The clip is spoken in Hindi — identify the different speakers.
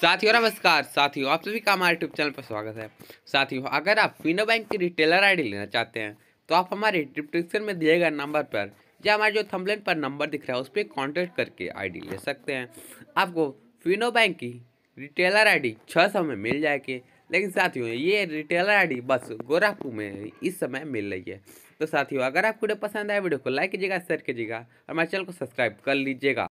Speaker 1: साथियों नमस्कार साथियों आप सभी का हमारे यूट्यूब चैनल पर स्वागत है साथियों अगर आप फिनो बैंक की रिटेलर आईडी लेना चाहते हैं तो आप हमारे डिस्क्रिप्शन में दिए गए नंबर पर या हमारे जो थंबलेन पर नंबर दिख रहा है उस पर कॉन्टैक्ट करके आईडी ले सकते हैं आपको फिनो बैंक की रिटेलर आई छः सौ में मिल जाएगी लेकिन साथियों ये रिटेलर आई बस गोरखपुर में इस समय मिल रही है तो साथियों अगर आपको वीडियो पसंद आए वीडियो को लाइक कीजिएगा शेयर कीजिएगा और हमारे चैनल को सब्सक्राइब कर लीजिएगा